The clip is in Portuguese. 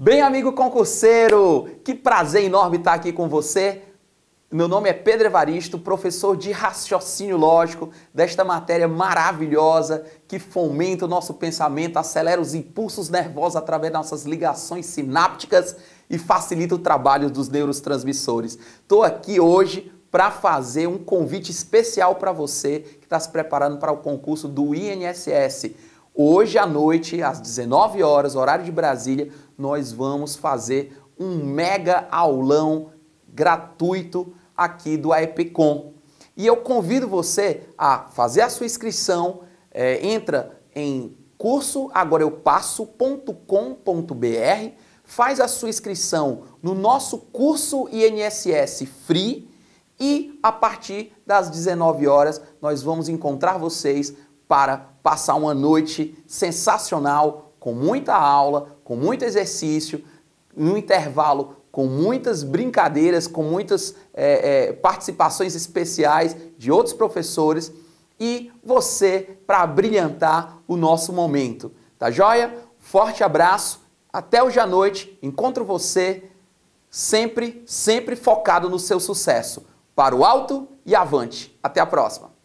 Bem, amigo concurseiro, que prazer enorme estar aqui com você. Meu nome é Pedro Evaristo, professor de raciocínio lógico desta matéria maravilhosa que fomenta o nosso pensamento, acelera os impulsos nervosos através das nossas ligações sinápticas e facilita o trabalho dos neurotransmissores. Estou aqui hoje para fazer um convite especial para você que está se preparando para o concurso do INSS. Hoje à noite, às 19 horas, horário de Brasília, nós vamos fazer um mega aulão gratuito aqui do AEPCOM. E eu convido você a fazer a sua inscrição, é, entra em curso agora eu passo.com.br, faz a sua inscrição no nosso curso INSS Free e a partir das 19 horas nós vamos encontrar vocês para passar uma noite sensacional, com muita aula, com muito exercício, um intervalo com muitas brincadeiras, com muitas é, é, participações especiais de outros professores e você para brilhantar o nosso momento. Tá joia? Forte abraço, até hoje à noite, encontro você sempre, sempre focado no seu sucesso. Para o alto e avante. Até a próxima!